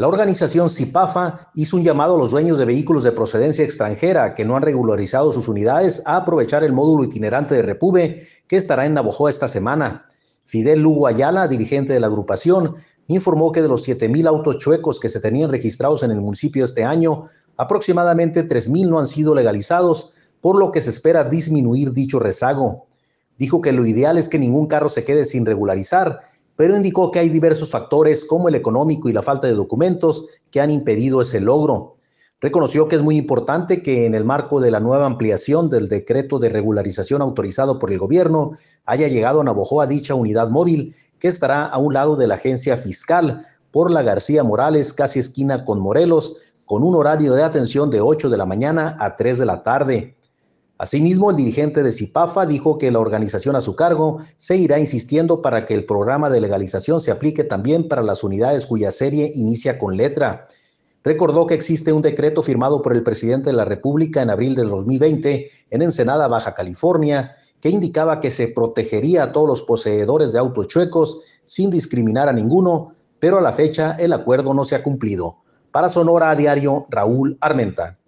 La organización CIPAFA hizo un llamado a los dueños de vehículos de procedencia extranjera que no han regularizado sus unidades a aprovechar el módulo itinerante de Repube que estará en Navojoa esta semana. Fidel Lugo Ayala, dirigente de la agrupación, informó que de los 7.000 autos chuecos que se tenían registrados en el municipio este año, aproximadamente 3.000 no han sido legalizados, por lo que se espera disminuir dicho rezago. Dijo que lo ideal es que ningún carro se quede sin regularizar pero indicó que hay diversos factores como el económico y la falta de documentos que han impedido ese logro. Reconoció que es muy importante que en el marco de la nueva ampliación del decreto de regularización autorizado por el gobierno haya llegado a a dicha unidad móvil que estará a un lado de la agencia fiscal por la García Morales, casi esquina con Morelos, con un horario de atención de 8 de la mañana a 3 de la tarde. Asimismo, el dirigente de CIPAFA dijo que la organización a su cargo seguirá insistiendo para que el programa de legalización se aplique también para las unidades cuya serie inicia con letra. Recordó que existe un decreto firmado por el presidente de la República en abril del 2020 en Ensenada, Baja California, que indicaba que se protegería a todos los poseedores de autos chuecos sin discriminar a ninguno, pero a la fecha el acuerdo no se ha cumplido. Para Sonora a Diario, Raúl Armenta.